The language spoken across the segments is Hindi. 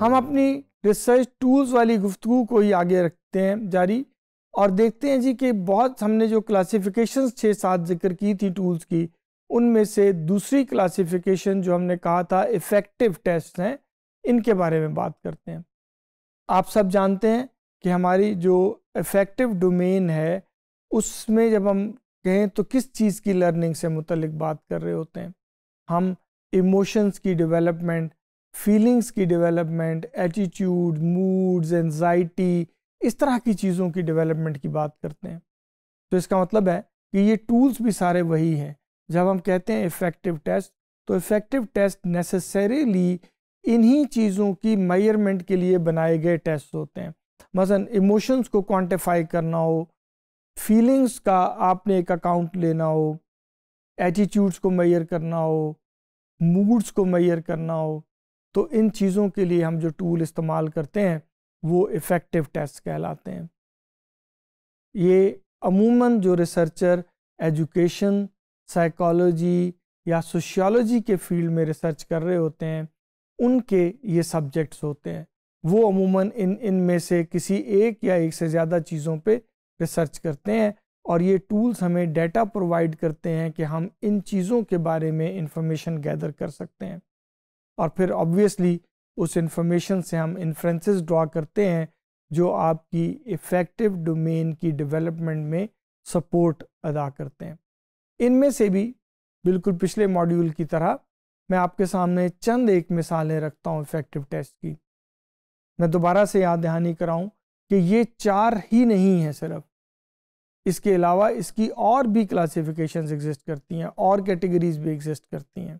हम अपनी रिसर्च टूल्स वाली गुफ्तु को ही आगे रखते हैं जारी और देखते हैं जी कि बहुत हमने जो क्लासिफिकेशन छः सात जिक्र की थी टूल्स की उनमें से दूसरी क्लासिफिकेशन जो हमने कहा था इफ़ेक्टिव टेस्ट हैं इनके बारे में बात करते हैं आप सब जानते हैं कि हमारी जो इफ़ेक्टिव डोमेन है उसमें जब हम कहें तो किस चीज़ की लर्निंग से मुतलिक बात कर रहे होते हैं हम इमोशंस की डेवलपमेंट फीलिंग्स की डेवलपमेंट एटीट्यूड मूड्स एनजाइटी इस तरह की चीज़ों की डेवलपमेंट की बात करते हैं तो इसका मतलब है कि ये टूल्स भी सारे वही हैं जब हम कहते हैं इफ़ेक्टिव टेस्ट तो इफ़ेक्टिव टेस्ट नेसेसरीली इन्हीं चीज़ों की मेयरमेंट के लिए बनाए गए टेस्ट होते हैं मसलन इमोशंस को क्वांटिफाई करना हो फीलिंग्स का आपने एक अकाउंट लेना हो एटीट्यूड्स को मैयर करना हो मूड्स को मैयर करना हो तो इन चीज़ों के लिए हम जो टूल इस्तेमाल करते हैं वो इफ़ेक्टिव टेस्ट कहलाते हैं ये अमूमन जो रिसर्चर एजुकेशन साइकोलॉजी या सोशियोलॉजी के फील्ड में रिसर्च कर रहे होते हैं उनके ये सब्जेक्ट्स होते हैं वो अमूमन इन इन में से किसी एक या एक से ज़्यादा चीज़ों पे रिसर्च करते हैं और ये टूल्स हमें डेटा प्रोवाइड करते हैं कि हम इन चीज़ों के बारे में इंफॉर्मेशन गैदर कर सकते हैं और फिर ऑब्वियसली उस इंफॉर्मेशन से हम इन्फ्रेंसेस ड्रा करते हैं जो आपकी इफ़ेक्टिव डोमेन की डेवलपमेंट में सपोर्ट अदा करते हैं इनमें से भी बिल्कुल पिछले मॉड्यूल की तरह मैं आपके सामने चंद एक मिसालें रखता हूँ इफ़ेक्टिव टेस्ट की मैं दोबारा से याद दहानी कराऊँ कि ये चार ही नहीं है सिर्फ इसके अलावा इसकी और भी क्लासिफिकेशंस एग्जिस्ट करती हैं और कैटेगरीज भी एग्जिस्ट करती हैं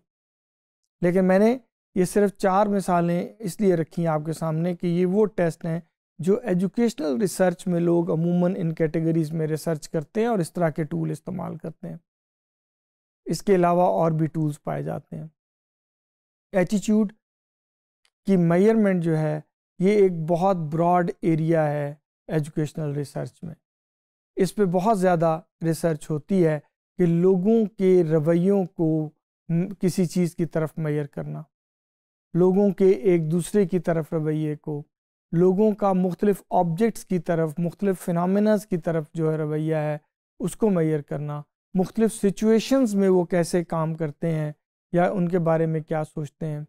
लेकिन मैंने ये सिर्फ चार मिसालें इसलिए रखी हैं आपके सामने कि ये वो टेस्ट हैं जो एजुकेशनल रिसर्च में लोग अमूमन इन कैटेगरीज में रिसर्च करते हैं और इस तरह के टूल इस्तेमाल करते हैं इसके अलावा और भी टूल्स पाए जाते हैं एटीट्यूड की मेयरमेंट जो है ये एक बहुत ब्रॉड एरिया है एजुकेशनल रिसर्च में इस पर बहुत ज़्यादा रिसर्च होती है कि लोगों के रवैयों को किसी चीज़ की तरफ मैयर करना लोगों के एक दूसरे की तरफ रवैये को लोगों का मुख्तलिफ़ ऑब्जेक्ट्स की तरफ मुख्तलिफ़ फिनमिनाज की तरफ जो है रवैया है उसको मैयर करना मुख्तलिफ़ सिचुएशंस में वो कैसे काम करते हैं या उनके बारे में क्या सोचते हैं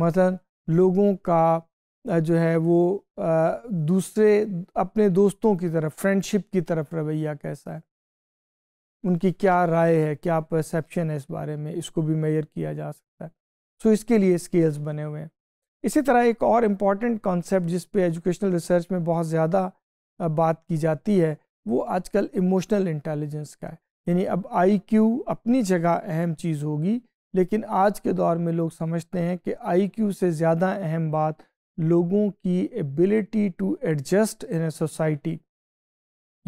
मतलब लोगों का जो है वो दूसरे अपने दोस्तों की तरफ फ्रेंडशिप की तरफ रवैया कैसा है उनकी क्या राय है क्या परसेप्शन है इस बारे में इसको भी मैयर किया जा सकता है सो इसके लिए स्केल्स बने हुए हैं इसी तरह एक और इम्पॉर्टेंट कॉन्सेप्ट जिस पे एजुकेशनल रिसर्च में बहुत ज़्यादा बात की जाती है वो आजकल इमोशनल इंटेलिजेंस का है यानी अब आई अपनी जगह अहम चीज़ होगी लेकिन आज के दौर में लोग समझते हैं कि आई से ज़्यादा अहम बात लोगों की ability to adjust in a society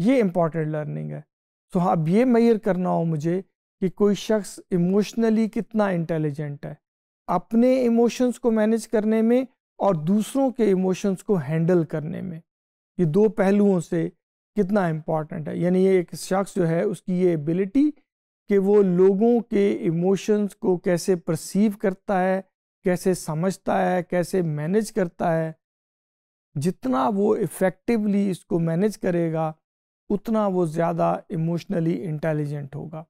ये इम्पॉर्टेंट लर्निंग है सो so, अब ये मैयर करना हो मुझे कि कोई शख्स इमोशनली कितना इंटेलिजेंट है अपने इमोशंस को मैनेज करने में और दूसरों के इमोशंस को हैंडल करने में ये दो पहलुओं से कितना इम्पॉर्टेंट है यानी ये एक शख्स जो है उसकी ये एबिलिटी कि वो लोगों के इमोशंस को कैसे परसीव करता है कैसे समझता है कैसे मैनेज करता है जितना वो इफ़ेक्टिवली इसको मैनेज करेगा उतना वो ज़्यादा इमोशनली इंटेलिजेंट होगा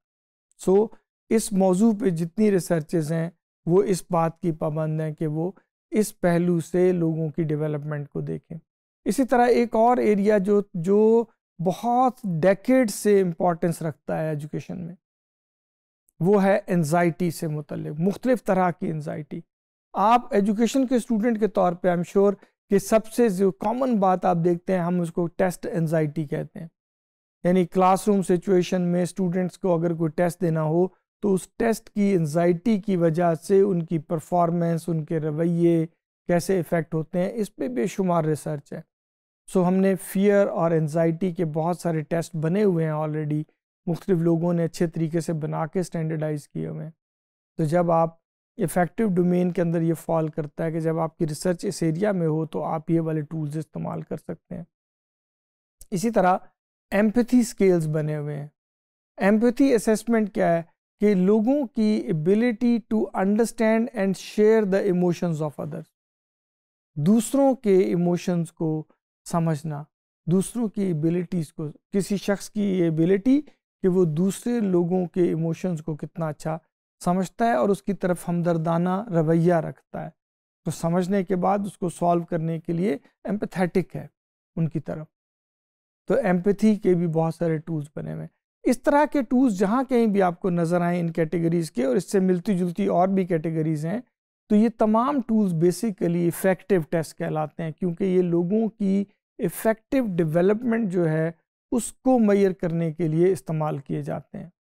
सो so, इस मौजू पे जितनी रिसर्चेज हैं वो इस बात की पाबंद हैं कि वो इस पहलू से लोगों की डेवलपमेंट को देखें इसी तरह एक और एरिया जो जो बहुत डेकेड से इम्पोर्टेंस रखता है एजुकेशन में वो है एनजाइटी से मुतल मुख्तलिफ़ तरह की एनजाइटी आप एजुकेशन के स्टूडेंट के तौर पे आई एम श्योर कि सबसे जो कॉमन बात आप देखते हैं हम उसको टेस्ट एनजाइटी कहते हैं यानी क्लासरूम सिचुएशन में स्टूडेंट्स को अगर कोई टेस्ट देना हो तो उस टेस्ट की एनजाइटी की वजह से उनकी परफॉर्मेंस उनके रवैये कैसे इफ़ेक्ट होते हैं इस पर बेशुमार रिसर्च है सो हमने फियर और एनजाइटी के बहुत सारे टेस्ट बने हुए हैं ऑलरेडी मुख्तफ लोगों ने अच्छे तरीके से बना के स्टैंडर्डाइज किए हुए हैं तो जब आप इफ़ेक्टिव डोमेन के अंदर ये फॉल करता है कि जब आपकी रिसर्च इस एरिया में हो तो आप ये वाले टूल्स इस्तेमाल कर सकते हैं इसी तरह एम्पथी स्केल्स बने हुए हैं एम्पथी असेसमेंट क्या है कि लोगों की ability to understand and share the emotions of others दूसरों के इमोशंस को समझना दूसरों की एबिलिटीज़ को किसी शख्स की ये एबिलिटी कि वो दूसरे लोगों के इमोशंस को कितना अच्छा समझता है और उसकी तरफ हमदर्दाना रवैया रखता है तो समझने के बाद उसको सॉल्व करने के लिए एम्पथेटिक है उनकी तरफ तो एम्पथी के भी बहुत सारे टूल्स बने हुए हैं इस तरह के टूल्स जहाँ कहीं भी आपको नज़र आए इन कैटेगरीज़ के और इससे मिलती जुलती और भी कैटेगरीज़ हैं तो ये तमाम टूल्स बेसिकली इफ़ेक्टिव टेस्ट कहलाते हैं क्योंकि ये लोगों की इफ़ेक्टिव डेवलपमेंट जो है उसको मैयर करने के लिए इस्तेमाल किए जाते हैं